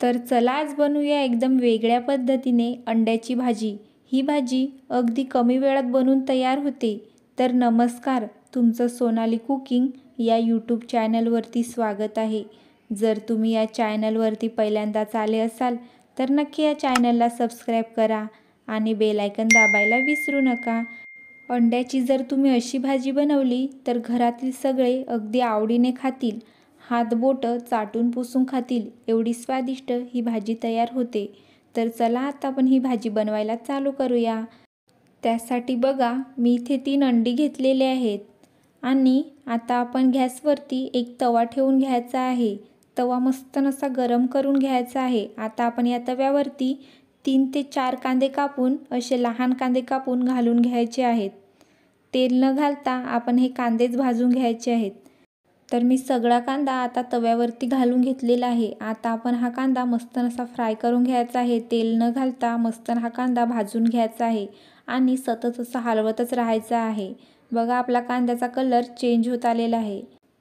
तर चला आज बनवूया एकदम वेगळ्या पद्धतीने अंड्याची भाजी ही भाजी अगदी कमी वेळात बनवून तयार होते तर नमस्कार तुमचं सोनाली कुकिंग या यूट्यूब चॅनलवरती स्वागत आहे जर तुम्ही या चॅनलवरती पहिल्यांदाच आले असाल तर नक्की या चॅनलला सबस्क्राईब करा आणि बेलायकन दाबायला विसरू नका अंड्याची जर तुम्ही अशी भाजी बनवली तर घरातील सगळे अगदी आवडीने खातील हातबोटं चाटून पुसून खातील एवढी स्वादिष्ट ही भाजी तयार होते तर चला आता आपण ही भाजी बनवायला चालू करूया त्यासाठी बघा मी इथे तीन अंडी घेतलेले आहेत आणि आता आपण गॅसवरती एक तवा ठेवून घ्यायचा आहे तवा मस्त नसा गरम करून घ्यायचा आहे आता आपण या तव्यावरती तीन ते चार कांदे कापून असे लहान कांदे कापून घालून घ्यायचे आहेत तेल न घालता आपण हे कांदेच भाजून घ्यायचे आहेत तर मी सगळा कांदा आता तव्यावरती घालून घेतलेला आहे आता आपण हा कांदा मस्त असा फ्राय करून घ्यायचा आहे तेल न घालता मस्तन हा कांदा भाजून घ्यायचा आहे आणि सतत असं हलवतच राहायचं आहे बघा आपला कांद्याचा कलर चेंज होत आलेला आहे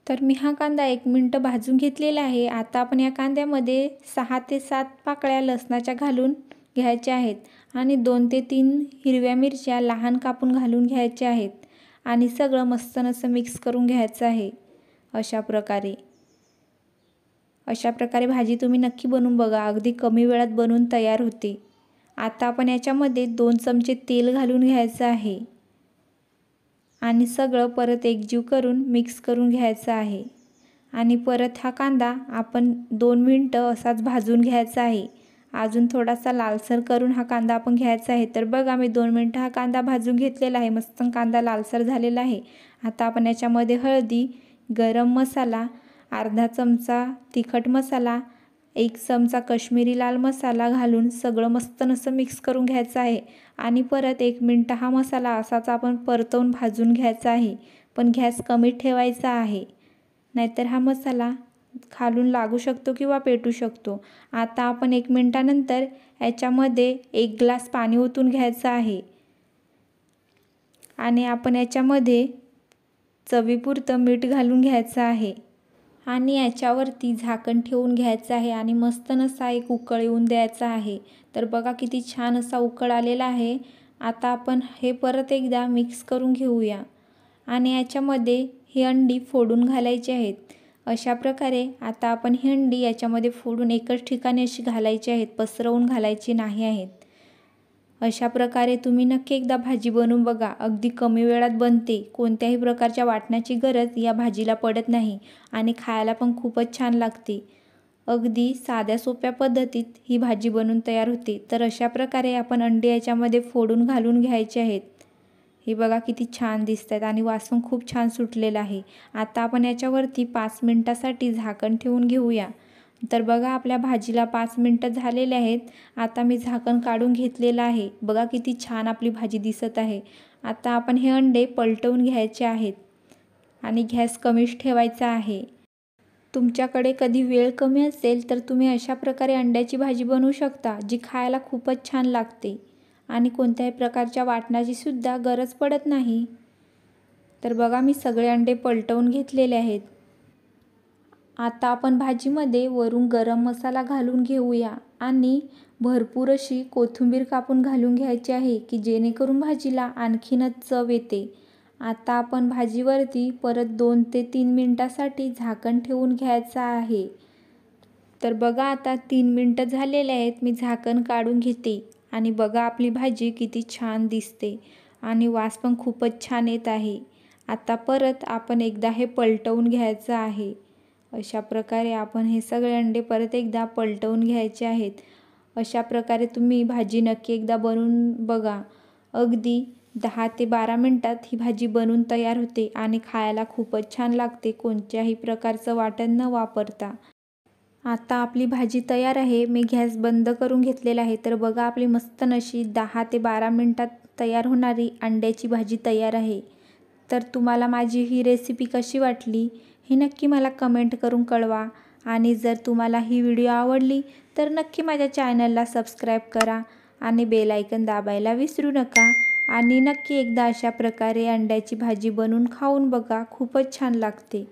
तर मी हा कांदा एक मिनटं भाजून घेतलेला आहे आता आपण या कांद्यामध्ये सहा ते सात पाकळ्या लसणाच्या घालून घ्यायच्या आहेत आणि दोन ते तीन हिरव्या मिरच्या लहान कापून घालून घ्यायच्या आहेत आणि सगळं मस्त असं मिक्स करून घ्यायचं आहे अशा प्रकारे अशा प्रकारे भाजी तुम्ही नक्की बनवून बघा अगदी कमी वेळात बनवून तयार होते आता आपण याच्यामध्ये दोन चमचे तेल घालून घ्यायचं आहे आणि सगळं परत एकजीव करून मिक्स करून घ्यायचं आहे आणि परत हा कांदा आपण दोन मिनटं असाच भाजून घ्यायचा आहे अजून थोडासा लालसर करून हा कांदा आपण घ्यायचा आहे तर बघा मी दोन मिनटं हा कांदा भाजून घेतलेला आहे मस्त कांदा लालसर झालेला आहे आता आपण याच्यामध्ये हळदी गरम मसाला अर्धा चमचा तिखट मसाला एक चमचा कश्मीरी लाल मसाला घालून सगळं मस्त नसं मिक्स करून घ्यायचं आहे आणि परत एक मिनटं हा मसाला असाच आपण परतवून भाजून घ्यायचा आहे पण गॅस कमी ठेवायचा आहे नाहीतर हा मसाला खालून लागू शकतो किंवा पेटू शकतो आता आपण एक मिनटानंतर याच्यामध्ये एक ग्लास पाणी ओतून घ्यायचं आहे आणि आपण याच्यामध्ये चवीपुरतं मीठ घालून घ्यायचं आहे आणि याच्यावरती झाकण ठेवून घ्यायचं आहे आणि मस्त नसा एक उकळ येऊन द्यायचा आहे तर बघा किती छान असा उकळ आलेला आहे आता आपण हे परत एकदा मिक्स करून घेऊया आणि याच्यामध्ये ही अंडी फोडून घालायची आहेत अशा प्रकारे आता आपण ही अंडी याच्यामध्ये फोडून एकच ठिकाणी अशी घालायची आहेत पसरवून घालायची नाही आहेत अशा प्रकारे तुम्ही नक्की एकदा भाजी बनवून बघा अगदी कमी वेळात बनते कोणत्याही प्रकारच्या वाटण्याची गरज या भाजीला पडत नाही आणि खायला पण खूपच छान लागते अगदी साध्या सोप्या पद्धतीत ही भाजी बनवून तयार होते तर अशा प्रकारे आपण अंडे याच्यामध्ये फोडून घालून घ्यायचे आहेत हे बघा किती छान दिसत आहेत आणि वासून खूप छान सुटलेलं आहे आता आपण याच्यावरती पाच मिनटासाठी झाकण ठेवून घेऊया तर बघा आपल्या भाजीला पाच मिनटं झालेले आहेत आता मी झाकण काढून घेतलेलं आहे बघा किती छान आपली भाजी दिसत आहे आता आपण हे अंडे पलटवून घ्यायचे आहेत आणि गॅस कमीच ठेवायचा आहे तुमच्याकडे कधी वेळ कमी असेल तर तुम्ही अशा प्रकारे अंड्याची भाजी बनवू शकता जी खायला खूपच छान लागते आणि कोणत्याही प्रकारच्या वाटणाची सुद्धा गरज पडत नाही तर बघा मी सगळे अंडे पलटवून घेतलेले आहेत आता आपण भाजीमध्ये वरून गरम मसाला घालून घेऊया आणि भरपूर अशी कोथिंबीर कापून घालून घ्यायची आहे की जेणेकरून भाजीला आणखीनच चव येते आता आपण भाजीवरती परत दोन ते तीन मिनटासाठी झाकण ठेवून घ्यायचं आहे तर बघा आता तीन मिनटं झालेले आहेत मी झाकण काढून घेते आणि बघा आपली भाजी किती छान दिसते आणि वास पण खूपच छान येत आहे आता परत आपण एकदा हे पलटवून घ्यायचं आहे अशा प्रकारे आपण हे सगळे अंडे परत एकदा पलटवून घ्यायचे आहेत अशा प्रकारे तुम्ही भाजी नक्की एकदा बनवून बघा अगदी दहा ते बारा मिनटात ही भाजी बनवून तयार होते आणि खायला खूपच छान लागते कोणत्याही प्रकारचं वाटण न वापरता आता आपली भाजी तयार आहे मी गॅस बंद करून घेतलेला आहे तर बघा आपली मस्त नशी दहा ते बारा मिनटात तयार होणारी अंड्याची भाजी तयार आहे तर तुम्हाला माझी ही रेसिपी कशी वाटली हे नक्की मला कमेंट करून कळवा आणि जर तुम्हाला ही व्हिडिओ आवडली तर नक्की माझ्या चॅनलला सबस्क्राईब करा आणि बेलायकन दाबायला विसरू नका आणि नक्की एकदा अशा प्रकारे अंड्याची भाजी बनवून खाऊन बघा खूपच छान लागते